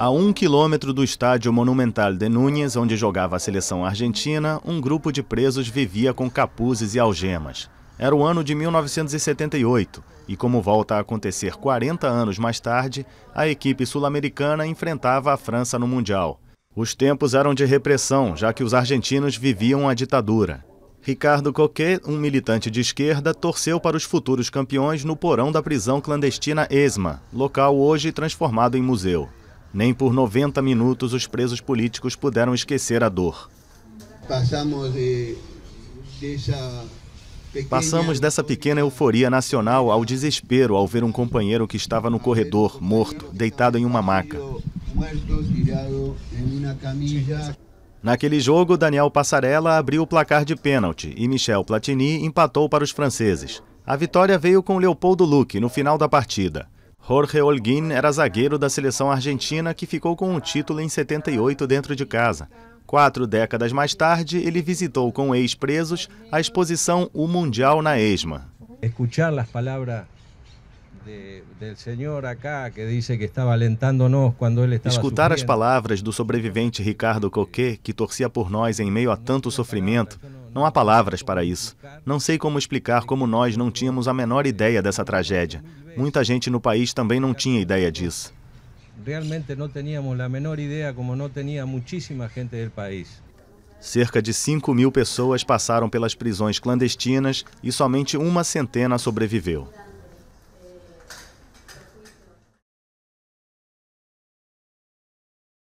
A um quilômetro do estádio Monumental de Núñez, onde jogava a seleção argentina, um grupo de presos vivia com capuzes e algemas. Era o ano de 1978 e, como volta a acontecer 40 anos mais tarde, a equipe sul-americana enfrentava a França no Mundial. Os tempos eram de repressão, já que os argentinos viviam a ditadura. Ricardo Coquet, um militante de esquerda, torceu para os futuros campeões no porão da prisão clandestina ESMA, local hoje transformado em museu. Nem por 90 minutos os presos políticos puderam esquecer a dor. Passamos de, dessa Passamos dessa pequena euforia nacional ao desespero ao ver um companheiro que estava no corredor, morto, deitado em uma maca. Naquele jogo, Daniel Passarella abriu o placar de pênalti e Michel Platini empatou para os franceses. A vitória veio com Leopoldo Luque no final da partida. Jorge Holguin era zagueiro da seleção argentina que ficou com o título em 78 dentro de casa. Quatro décadas mais tarde, ele visitou com ex-presos a exposição O Mundial na ESMA. Escuchar as palavras Escutar as palavras do sobrevivente Ricardo Coquet, que torcia por nós em meio a tanto sofrimento, não há palavras para isso. Não sei como explicar como nós não tínhamos a menor ideia dessa tragédia. Muita gente no país também não tinha ideia disso. Realmente não tínhamos a menor ideia, como não tinha muitíssima gente do país. Cerca de 5 mil pessoas passaram pelas prisões clandestinas e somente uma centena sobreviveu.